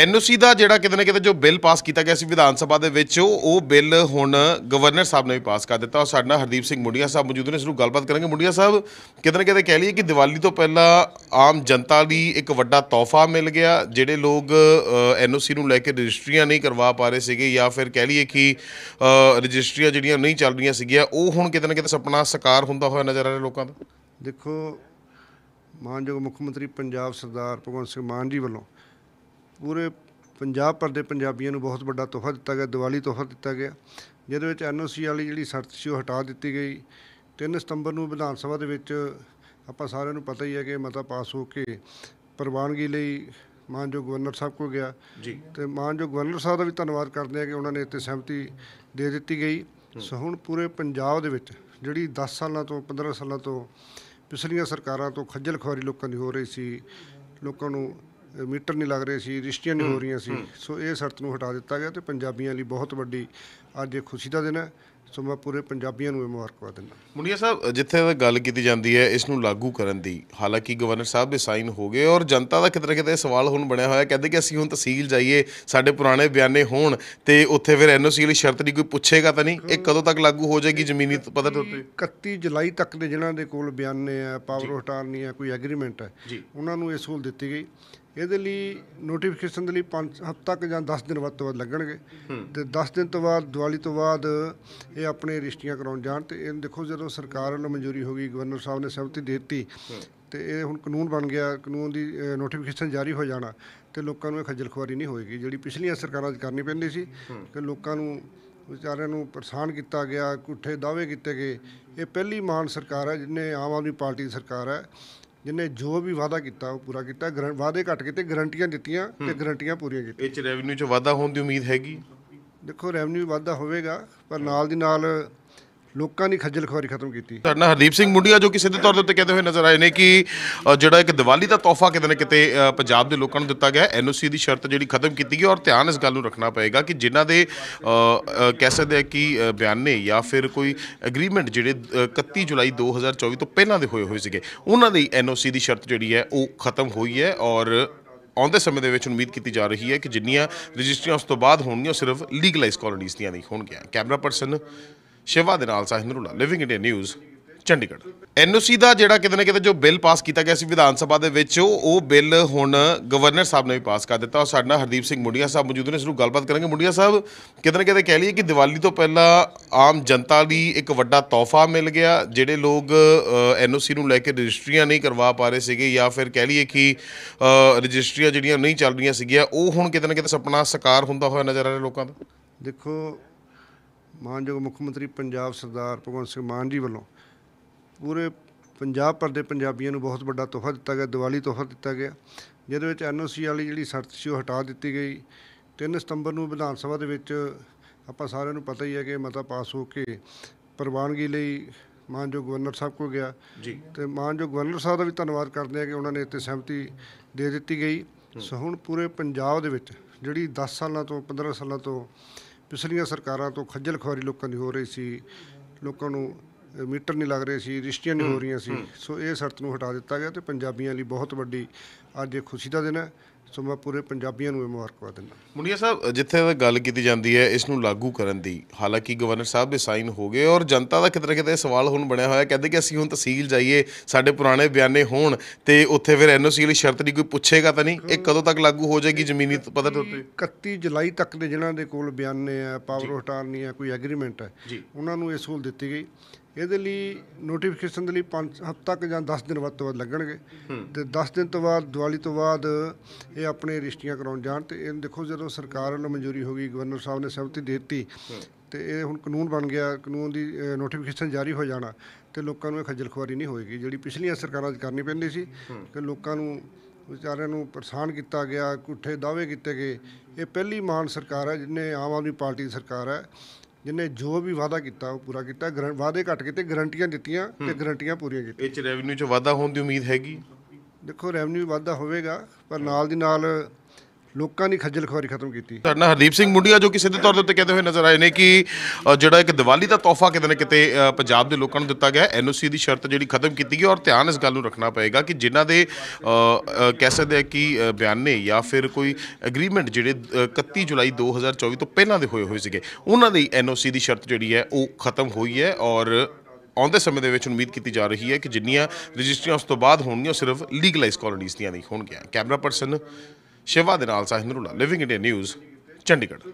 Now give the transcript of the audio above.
NOC ਦਾ ਜਿਹੜਾ ਕਿਤੇ ਨਾ ਕਿਤੇ ਜੋ ਬਿੱਲ ਪਾਸ ਕੀਤਾ ਗਿਆ ਸੀ ਵਿਧਾਨ ਸਭਾ ਦੇ ਵਿੱਚ ਉਹ ਬਿੱਲ ਹੁਣ ਗਵਰਨਰ ਸਾਹਿਬ ਨੇ ਵੀ ਪਾਸ ਕਰ ਦਿੱਤਾ ਔਰ ਸਾਡਾ ਹਰਦੀਪ ਸਿੰਘ ਮੁੰਡੀਆ ਸਾਹਿਬ ਮੌਜੂਦ ਨੇ ਇਸ ਨੂੰ ਗੱਲਬਾਤ ਕਰਾਂਗੇ ਮੁੰਡੀਆ ਸਾਹਿਬ ਕਿਤੇ ਨਾ ਕਿਤੇ ਕਹਿ ਲਈਏ ਕਿ ਦੀਵਾਲੀ ਤੋਂ ਪਹਿਲਾਂ ਆਮ ਜਨਤਾ ਲਈ ਇੱਕ ਵੱਡਾ ਤੋਹਫਾ ਮਿਲ ਗਿਆ ਜਿਹੜੇ ਲੋਕ ਐਨਓਸੀ ਨੂੰ ਲੈ ਕੇ ਰਜਿਸਟਰੀਆਂ ਨਹੀਂ ਕਰਵਾ ਪਾ ਰਹੇ ਸੀਗੇ ਜਾਂ ਫਿਰ ਕਹਿ ਲਈਏ ਕਿ ਰਜਿਸਟਰੀਆਂ ਜਿਹੜੀਆਂ ਨਹੀਂ ਚੱਲ ਰਹੀਆਂ ਸੀਗੀਆਂ ਉਹ ਹੁਣ ਕਿਤੇ ਨਾ ਕਿਤੇ ਸੁਪਨਾ ਸਾਕਾਰ ਹੁੰਦਾ ਹੋਇਆ ਨਜ਼ਰ ਆ ਰਿਹਾ ਲੋਕਾਂ ਦਾ ਦੇਖੋ ਮਾਨਯੋਗ ਮੁੱਖ ਮੰਤਰੀ ਪੰਜਾਬ ਸਰਦਾਰ ਭਗਵੰਤ ਸਿੰਘ ਮਾਨ ਜੀ ਵੱਲੋਂ ਪੂਰੇ ਪੰਜਾਬ ਭਰ ਦੇ ਪੰਜਾਬੀਆਂ ਨੂੰ ਬਹੁਤ ਵੱਡਾ ਤੋਹਫਾ ਦਿੱਤਾ ਗਿਆ ਦੀਵਾਲੀ ਤੋਹਫਾ ਦਿੱਤਾ ਗਿਆ ਜਿਹਦੇ ਵਿੱਚ ਐਨਓਸੀ ਵਾਲੀ ਜਿਹੜੀ ਸ਼ਰਤ ਸੀ ਉਹ ਹਟਾ ਦਿੱਤੀ ਗਈ 3 ਸਤੰਬਰ ਨੂੰ ਵਿਧਾਨ ਸਭਾ ਦੇ ਵਿੱਚ ਆਪਾਂ ਸਾਰਿਆਂ ਨੂੰ ਪਤਾ ਹੀ ਹੈ ਕਿ ਮਤਾ ਪਾਸ ਹੋ ਕੇ ਪ੍ਰਵਾਨਗੀ ਲਈ ਮਾਨਯੋਗ ਗਵਰਨਰ ਸਾਹਿਬ ਕੋ ਗਿਆ ਜੀ ਤੇ ਮਾਨਯੋਗ ਗਵਰਨਰ ਸਾਹਿਬ ਦਾ ਵੀ ਧੰਨਵਾਦ ਕਰਦੇ ਆ ਕਿ ਉਹਨਾਂ ਨੇ ਇੱਥੇ ਸਹਿਮਤੀ ਦੇ ਦਿੱਤੀ ਗਈ ਸੋ ਹੁਣ ਪੂਰੇ ਪੰਜਾਬ ਦੇ ਵਿੱਚ ਜਿਹੜੀ 10 ਸਾਲਾਂ ਤੋਂ 15 ਸਾਲਾਂ ਤੋਂ ਪਿਛਲੀਆਂ ਸਰਕਾਰਾਂ ਤੋਂ ਖੱਜਲ ਖੁਆਰੀ ਲੋਕਾਂ ਦੀ ਹੋ ਰਹੀ ਸੀ ਲੋਕਾਂ ਨੂੰ ਮੀਟਰ ਨਹੀਂ ਲੱਗ ਰਹੇ ਸੀ ਰਿਸ਼ਤੀਆਂ ਨਹੀਂ ਹੋ ਰਹੀਆਂ ਸੀ ਸੋ ਇਹ ਸ਼ਰਤ ਨੂੰ ਹਟਾ ਦਿੱਤਾ ਗਿਆ ਤੇ ਪੰਜਾਬੀਆਂ ਲਈ ਬਹੁਤ ਵੱਡੀ ਅੱਜ ਇਹ ਖੁਸ਼ੀ ਦਾ ਦਿਨ ਹੈ ਸੋ ਮੈਂ ਪੂਰੇ ਪੰਜਾਬੀਆਂ ਨੂੰ ਇਹ ਮੁਬਾਰਕਬਾਦ ਦਿੰਦਾ ਮੁੰਡਿਆ ਸਾਹਿਬ ਜਿੱਥੇ ਗੱਲ ਕੀਤੀ ਜਾਂਦੀ ਹੈ ਇਸ ਨੂੰ ਲਾਗੂ ਕਰਨ ਦੀ ਹਾਲਾਂਕਿ ਗਵਰਨਰ ਸਾਹਿਬ ਦੇ ਸਾਈਨ ਹੋ ਗਏ ਔਰ ਜਨਤਾ ਦਾ ਕਿਤੇ ਕਿਤੇ ਸਵਾਲ ਹੁਣ ਬਣਿਆ ਹੋਇਆ ਕਹਿੰਦੇ ਕਿ ਅਸੀਂ ਹੁਣ ਤਹਿਸੀਲ ਜਾਈਏ ਸਾਡੇ ਪੁਰਾਣੇ ਬਿਆਨੇ ਹੋਣ ਤੇ ਉੱਥੇ ਫਿਰ ਐਨਓਸੀ ਲਈ ਸ਼ਰਤ ਨਹੀਂ ਕੋਈ ਪੁੱਛੇਗਾ ਤਾਂ ਨਹੀਂ ਇਹ ਕਦੋਂ ਤੱਕ ਲਾਗੂ ਹੋ ਜਾਏਗੀ ਜ਼ਮੀਨੀ ਪੱਧਰ ਤੇ 31 ਜੁਲਾਈ ਤੱਕ ਦੇ ਜਿਨ੍ਹਾਂ ਦੇ ਕੋਲ ਬਿਆਨੇ ਆ ਪਾਵਰ ਹਟਾਉਣੀ ਆ ਕੋਈ ਐਗਰੀਮੈਂਟ ਹੈ ਉਹਨਾਂ ਨੂੰ ਇਹ ਸਹੂਲ ਦਿੱਤੀ ਗਈ ਇਹਦੇ ਲਈ ਨੋਟੀਫਿਕੇਸ਼ਨ ਦੇ ਲਈ 5 ਹਫ਼ਤਾ ਤੱਕ ਜਾਂ 10 ਦਿਨ ਵੱਧ ਤੋਂ ਵੱਧ ਲੱਗਣਗੇ ਤੇ 10 ਦਿਨ ਤੋਂ ਬਾਅਦ ਦੀਵਾਲੀ ਤੋਂ ਬਾਅਦ ਇਹ ਆਪਣੇ ਰਿਸ਼ਤੀਆਂ ਕਰਾਉਣ ਜਾਣ ਤੇ ਇਹ ਦੇਖੋ ਜਦੋਂ ਸਰਕਾਰ ਵੱਲੋਂ ਮਨਜ਼ੂਰੀ ਹੋ ਗਈ ਗਵਰਨਰ ਸਾਹਿਬ ਨੇ ਸਹਿਮਤੀ ਦੇ ਦਿੱਤੀ ਤੇ ਇਹ ਹੁਣ ਕਾਨੂੰਨ ਬਣ ਗਿਆ ਕਾਨੂੰਨ ਦੀ ਨੋਟੀਫਿਕੇਸ਼ਨ ਜਾਰੀ ਹੋ ਜਾਣਾ ਤੇ ਲੋਕਾਂ ਨੂੰ ਇਹ ਖੱਜਲ ਖੁਆਰੀ ਨਹੀਂ ਹੋਏਗੀ ਜਿਹੜੀ ਪਿਛਲੀਆਂ ਸਰਕਾਰਾਂ 'ਚ ਕਰਨੀ ਪੈਂਦੀ ਸੀ ਕਿ ਲੋਕਾਂ ਨੂੰ ਵਿਚਾਰਿਆਂ ਨੂੰ ਪਰੇਸ਼ਾਨ ਕੀਤਾ ਗਿਆ ਝੂਠੇ ਦਾਅਵੇ ਕੀਤੇ ਗਏ ਇਹ ਪਹਿਲੀ ਮਾਨ ਸਰਕਾਰ ਹੈ ਜਿਹਨੇ ਆਮ ਆਦਮੀ ਪਾਰਟੀ ਦੀ ਸਰਕਾਰ ਹੈ ਜਿਨੇ ਜੋ ਵੀ ਵਾਅਦਾ ਕੀਤਾ ਉਹ ਪੂਰਾ ਕੀਤਾ ਵਾਅਦੇ ਘੱਟ ਕੀਤੇ ਗਰੰਟੀਆਂ ਦਿੱਤੀਆਂ ਤੇ ਗਰੰਟੀਆਂ ਪੂਰੀਆਂ ਕੀਤੀਆਂ ਇਹ ਚ ਰੈਵਨਿਊ ਚ ਵਾਅਦਾ ਹੋਣ ਦੀ ਉਮੀਦ ਹੈਗੀ ਦੇਖੋ ਰੈਵਨਿਊ ਵਾਧਾ ਹੋਵੇਗਾ ਪਰ ਨਾਲ ਦੀ ਨਾਲ ਲੋਕਾਂ ਦੀ ਖੱਜਲ ਖਵਾਰੀ ਖਤਮ ਕੀਤੀ ਸਾਡਾ ਹਰਦੀਪ ਸਿੰਘ ਮੁੰਡੀਆ ਜੋ ਕਿ ਸਿੱਧੇ ਤੌਰ ਦੇ ਉੱਤੇ ਕਹਿੰਦੇ ਹੋਏ ਨਜ਼ਰ ਆਏ ਨੇ ਕਿ ਜਿਹੜਾ ਇੱਕ ਦੀਵਾਲੀ ਦਾ ਤੋਹਫਾ ਕਿਤੇ ਨਾ ਕਿਤੇ ਪੰਜਾਬ ਦੇ ਲੋਕਾਂ ਨੂੰ ਦਿੱਤਾ ਗਿਆ ਐਨਓਸੀ ਦੀ ਸ਼ਰਤ ਜਿਹੜੀ ਖਤਮ ਕੀਤੀ ਗਈ ਔਰ ਧਿਆਨ ਇਸ ਗੱਲ ਨੂੰ ਰੱਖਣਾ ਪਏਗਾ ਕਿ ਜਿਨ੍ਹਾਂ ਦੇ ਕਹਿ ਸਕਦੇ ਆ ਕਿ ਬਿਆਨੇ ਜਾਂ ਫਿਰ ਕੋਈ ਐਗਰੀਮੈਂਟ ਜਿਹੜੇ 31 ਜੁਲਾਈ 2024 ਤੋਂ ਪਹਿਲਾਂ ਦੇ ਹੋਏ ਹੋਏ ਸੀਗੇ ਉਹਨਾਂ ਦੀ ਐਨਓਸੀ ਦੀ ਸ਼ਰਤ ਜਿਹੜੀ ਹੈ ਉਹ ਖਤਮ ਹੋਈ ਹੈ ਔਰ ਆਉਂਦੇ ਸਮੇਂ ਦੇ ਵਿੱਚ ਉਮੀਦ ਕੀਤੀ ਜਾ ਰਹੀ ਹੈ ਕਿ ਜਿੰਨੀਆਂ ਰਜਿਸਟਰੀਆਂ ਉਸ ਤੋਂ ਬਾਅਦ ਹੋਣਗੀਆਂ ਸਿਰਫ ਲੀਗਲਾਈਜ਼ ਕਾਲੋਨੀਆਂ ਦੀਆਂ ਨਹੀਂ ਹੋਣਗੀਆਂ ਕੈਮਰਾ ਪਰਸਨ ਸ਼ਿਵਾ ਦੇ ਨਾਲ Sahib Narula Living India News Chandigarh NOC ਦਾ ਜਿਹੜਾ ਕਿਤੇ ਨਾ ਕਿਤੇ ਜੋ ਬਿੱਲ ਪਾਸ ਕੀਤਾ ਗਿਆ ਸੀ ਵਿਧਾਨ ਸਭਾ ਦੇ ਵਿੱਚ ਉਹ ਬਿੱਲ ਹੁਣ ਗਵਰਨਰ ਸਾਹਿਬ ਨੇ ਵੀ ਪਾਸ ਕਰ ਦਿੱਤਾ ਔਰ ਸਾਡੇ ਨਾਲ ਹਰਦੀਪ ਸਿੰਘ ਮੁੰਡੀਆ ਸਾਹਿਬ ਮੌਜੂਦ ਨੇ ਇਸ ਨੂੰ ਗੱਲਬਾਤ ਕਰਾਂਗੇ ਮੁੰਡੀਆ ਸਾਹਿਬ ਕਿਤੇ ਨਾ ਕਿਤੇ ਕਹਿ ਲਈਏ ਕਿ ਦੀਵਾਲੀ ਤੋਂ ਪਹਿਲਾਂ ਆਮ ਜਨਤਾ ਲਈ ਇੱਕ ਵੱਡਾ ਤੋਹਫਾ ਮਿਲ ਗਿਆ ਜਿਹੜੇ ਲੋਕ ਐਨਓਸੀ ਨੂੰ ਲੈ ਕੇ ਰਜਿਸਟਰੀਆਂ ਨਹੀਂ ਕਰਵਾ ਪਾ ਰਹੇ ਸੀਗੇ ਜਾਂ ਫਿਰ ਕਹਿ ਲਈਏ ਕਿ ਰਜਿਸਟਰੀਆਂ ਜਿਹੜੀਆਂ ਨਹੀਂ ਚੱਲ ਰਹੀਆਂ ਸੀਗੀਆਂ ਉਹ ਹੁਣ ਕਿਤੇ ਨਾ ਕਿਤੇ ਸੁਪਨਾ ਸਾਕਾਰ ਹੁੰਦਾ ਹੋਇਆ ਨਜ਼ਰ ਆ ਰਿਹਾ ਲੋਕਾਂ ਦਾ ਦੇਖੋ ਮਾਨਯੋਗ ਮੁੱਖ ਮੰਤਰੀ ਪੰਜਾਬ ਸਰਦਾਰ ਭਗਵੰਤ ਸਿੰਘ ਮਾਨ ਜੀ ਵੱਲੋਂ ਪੂਰੇ ਪੰਜਾਬ ਭਰ ਦੇ ਪੰਜਾਬੀਆਂ ਨੂੰ ਬਹੁਤ ਵੱਡਾ ਤੋਹਫਾ ਦਿੱਤਾ ਗਿਆ ਦੀਵਾਲੀ ਤੋਹਫਾ ਦਿੱਤਾ ਗਿਆ ਜਿਹਦੇ ਵਿੱਚ ਐਨਓਸੀ ਵਾਲੀ ਜਿਹੜੀ ਸ਼ਰਤ ਸੀ ਉਹ ਹਟਾ ਦਿੱਤੀ ਗਈ 3 ਸਤੰਬਰ ਨੂੰ ਵਿਧਾਨ ਸਭਾ ਦੇ ਵਿੱਚ ਆਪਾਂ ਸਾਰਿਆਂ ਨੂੰ ਪਤਾ ਹੀ ਹੈ ਕਿ ਮਤਾ ਪਾਸ ਹੋ ਕੇ ਪ੍ਰਵਾਨਗੀ ਲਈ ਮਾਨਯੋਗ ਗਵਰਨਰ ਸਾਹਿਬ ਕੋਲ ਗਿਆ ਜੀ ਤੇ ਮਾਨਯੋਗ ਗਵਰਨਰ ਸਾਹਿਬ ਦਾ ਵੀ ਧੰਨਵਾਦ ਕਰਦੇ ਆ ਕਿ ਉਹਨਾਂ ਨੇ ਇੱਥੇ ਸਹਿਮਤੀ ਦੇ ਦਿੱਤੀ ਗਈ ਸੋ ਹੁਣ ਪੂਰੇ ਪੰਜਾਬ ਦੇ ਵਿੱਚ ਜਿਹੜੀ 10 ਸਾਲਾਂ ਤੋਂ 15 ਸਾਲਾਂ ਤੋਂ ਪਿਛਲੀਆਂ ਸਰਕਾਰਾਂ ਤੋਂ ਖੱਜਲ ਖੁਆਰੀ ਲੋਕਾਂ ਦੀ ਹੋ ਰਹੀ ਸੀ ਲੋਕਾਂ ਨੂੰ ਮੀਟਰ ਨਹੀਂ ਲੱਗ ਰਹੇ ਸੀ ਰਿਸ਼ਤੀਆਂ ਨਹੀਂ ਹੋ ਰਹੀਆਂ ਸੀ ਸੋ ਇਹ ਸ਼ਰਤ ਨੂੰ ਹਟਾ ਦਿੱਤਾ ਗਿਆ ਤੇ ਪੰਜਾਬੀਆਂ ਲਈ ਬਹੁਤ ਵੱਡੀ ਅੱਜ ਖੁਸ਼ੀ ਦਾ ਦਿਨ ਹੈ ਸੋ ਮੈਂ ਪੂਰੇ ਪੰਜਾਬੀਆਂ ਨੂੰ ਇਹ ਮੁਬਾਰਕਵਾ ਦਿੰਦਾ ਮੁੰਡਿਆ ਸਾਹਿਬ ਜਿੱਥੇ ਤੱਕ ਗੱਲ ਕੀਤੀ ਜਾਂਦੀ ਹੈ ਇਸ ਨੂੰ ਲਾਗੂ ਕਰਨ ਦੀ ਹਾਲਾਂਕਿ ਗਵਰਨਰ ਸਾਹਿਬ ਦੇ ਸਾਈਨ ਹੋ ਗਏ ਔਰ ਜਨਤਾ ਦਾ ਕਿਤੇ ਕਿਤੇ ਸਵਾਲ ਹੁਣ ਬਣਿਆ ਹੋਇਆ ਕਹਿੰਦੇ ਕਿ ਅਸੀਂ ਹੁਣ ਤਹਿਸੀਲ ਜਾਈਏ ਸਾਡੇ ਪੁਰਾਣੇ ਬਿਆਨੇ ਹੋਣ ਤੇ ਉੱਥੇ ਫਿਰ ਐਨਓਸੀ ਲਈ ਸ਼ਰਤ ਨਹੀਂ ਕੋਈ ਪੁੱਛੇਗਾ ਤਾਂ ਨਹੀਂ ਇਹ ਕਦੋਂ ਤੱਕ ਲਾਗੂ ਹੋ ਜਾਏਗੀ ਜ਼ਮੀਨੀ ਪੱਧਰ ਤੇ 31 ਜੁਲਾਈ ਤੱਕ ਦੇ ਜਿਨ੍ਹਾਂ ਦੇ ਕੋਲ ਬਿਆਨੇ ਆ ਪਾਵਰ ਹਟਾਰਨੀ ਆ ਕੋਈ ਐਗਰੀਮੈਂਟ ਹੈ ਉਹਨਾਂ ਨੂੰ ਇਹ ਸਹੂਲ ਦਿੱਤੀ ਗਈ ਇਹਦੇ ਲਈ ਨੋਟੀਫਿਕੇਸ਼ਨ ਦੇ ਲਈ 5 ਹਫ਼ਤਾ ਤੱਕ ਜਾਂ 10 ਦਿਨ ਵੱਧ ਤੋਂ ਵੱਧ ਲੱਗਣਗੇ ਤੇ 10 ਦਿਨ ਤੋਂ ਬਾਅਦ ਦੀਵਾਲੀ ਤੋਂ ਬਾਅਦ ਇਹ ਆਪਣੇ ਰਿਸ਼ਤੀਆਂ ਕਰਾਉਣ ਜਾਣ ਤੇ ਇਹ ਦੇਖੋ ਜਦੋਂ ਸਰਕਾਰ ਵੱਲੋਂ ਮਨਜ਼ੂਰੀ ਹੋ ਗਈ ਗਵਰਨਰ ਸਾਹਿਬ ਨੇ ਸਹਿਮਤੀ ਦੇ ਦਿੱਤੀ ਤੇ ਇਹ ਹੁਣ ਕਾਨੂੰਨ ਬਣ ਗਿਆ ਕਾਨੂੰਨ ਦੀ ਨੋਟੀਫਿਕੇਸ਼ਨ ਜਾਰੀ ਹੋ ਜਾਣਾ ਤੇ ਲੋਕਾਂ ਨੂੰ ਇਹ ਖੱਜਲ ਖੁਆਰੀ ਨਹੀਂ ਹੋਏਗੀ ਜਿਹੜੀ ਪਿਛਲੀਆਂ ਸਰਕਾਰਾਂ 'ਚ ਕਰਨੀ ਪੈਂਦੀ ਸੀ ਕਿ ਲੋਕਾਂ ਨੂੰ ਵਿਚਾਰਿਆਂ ਨੂੰ ਪਰੇਸ਼ਾਨ ਕੀਤਾ ਗਿਆ ਝੂਠੇ ਦਾਅਵੇ ਕੀਤੇ ਗਏ ਇਹ ਪਹਿਲੀ ਮਾਨ ਸਰਕਾਰ ਹੈ ਜਿਹਨੇ ਆਮ ਆਦਮੀ ਪਾਰਟੀ ਦੀ ਸਰਕਾਰ ਹੈ ਜਿਨੇ ਜੋ ਵੀ ਵਾਅਦਾ ਕੀਤਾ ਉਹ ਪੂਰਾ ਕੀਤਾ ਵਾਅਦੇ ਘੱਟ ਕੀਤੇ ਗਰੰਟੀਆਂ ਦਿੱਤੀਆਂ ਤੇ ਗਰੰਟੀਆਂ ਪੂਰੀਆਂ ਕੀਤੀਆਂ ਇਹ ਚ ਰੈਵਨਿਊ ਚ ਵਾਅਦਾ ਹੋਣ ਦੀ ਉਮੀਦ ਹੈਗੀ ਦੇਖੋ ਰੈਵਨਿਊ ਵਾਧਾ ਹੋਵੇਗਾ ਪਰ ਨਾਲ ਦੀ ਨਾਲ ਲੋਕਾਂ ਦੀ ਖੱਜਲ ਖਵਾਰੀ ਖਤਮ ਕੀਤੀ ਸਾਡਾ ਹਰਦੀਪ ਸਿੰਘ ਮੁੰਡੀਆ ਜੋ ਕਿ ਸਿੱਧੇ ਤੌਰ ਦੇ ਉੱਤੇ ਕਹਿੰਦੇ ਹੋਏ ਨਜ਼ਰ ਆਏ ਨੇ ਕਿ ਜਿਹੜਾ ਇੱਕ ਦੀਵਾਲੀ ਦਾ ਤੋਹਫਾ ਕਿਤੇ ਨਾ ਕਿਤੇ ਪੰਜਾਬ ਦੇ ਲੋਕਾਂ ਨੂੰ ਦਿੱਤਾ ਗਿਆ ਐਨਓਸੀ ਦੀ ਸ਼ਰਤ ਜਿਹੜੀ ਖਤਮ ਕੀਤੀ ਗਈ ਔਰ ਧਿਆਨ ਇਸ ਗੱਲ ਨੂੰ ਰੱਖਣਾ ਪਏਗਾ ਕਿ ਜਿਨ੍ਹਾਂ ਦੇ ਕਹਿ ਸਕਦੇ ਆ ਕਿ ਬਿਆਨੇ ਜਾਂ ਫਿਰ ਕੋਈ ਐਗਰੀਮੈਂਟ ਜਿਹੜੇ 31 ਜੁਲਾਈ 2024 ਤੋਂ ਪਹਿਲਾਂ ਦੇ ਹੋਏ ਹੋਏ ਸੀਗੇ ਉਹਨਾਂ ਦੀ ਐਨਓਸੀ ਦੀ ਸ਼ਰਤ ਜਿਹੜੀ ਹੈ ਉਹ ਖਤਮ ਹੋਈ ਹੈ ਔਰ ਆਉਂਦੇ ਸਮੇਂ ਦੇ ਵਿੱਚ ਉਮੀਦ ਕੀਤੀ ਜਾ ਰਹੀ ਹੈ ਕਿ ਜਿੰਨੀਆਂ ਰਜਿਸਟਰੀਆਂ ਉਸ ਤੋਂ ਬਾਅਦ ਹੋਣਗੀਆਂ ਸਿਰਫ ਲੀਗਲਾਈਜ਼ ਕਾਲੋਨੀਆਂ ਦੀਆਂ ਨਹੀਂ ਹੋਣਗੀਆਂ ਕੈਮਰਾ ਪਰਸਨ ਸ਼ਿਵਾ ਦੇ ਨਾਲ Sahib Narula Living India News Chandigarh